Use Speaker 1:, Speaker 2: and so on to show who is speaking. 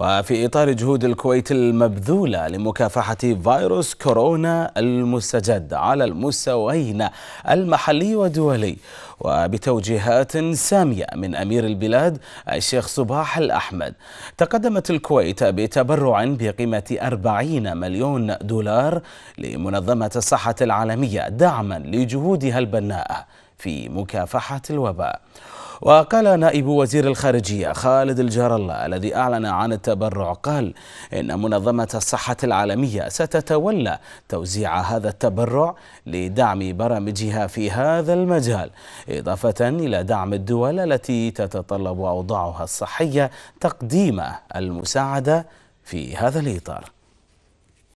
Speaker 1: وفي إطار جهود الكويت المبذولة لمكافحة فيروس كورونا المستجد على المستويين المحلي والدولي وبتوجيهات سامية من أمير البلاد الشيخ صباح الأحمد تقدمت الكويت بتبرع بقيمة 40 مليون دولار لمنظمة الصحة العالمية دعما لجهودها البناءة في مكافحة الوباء وقال نائب وزير الخارجية خالد الجار الله الذي أعلن عن التبرع قال إن منظمة الصحة العالمية ستتولى توزيع هذا التبرع لدعم برامجها في هذا المجال إضافة إلى دعم الدول التي تتطلب أوضاعها الصحية تقديم المساعدة في هذا الإطار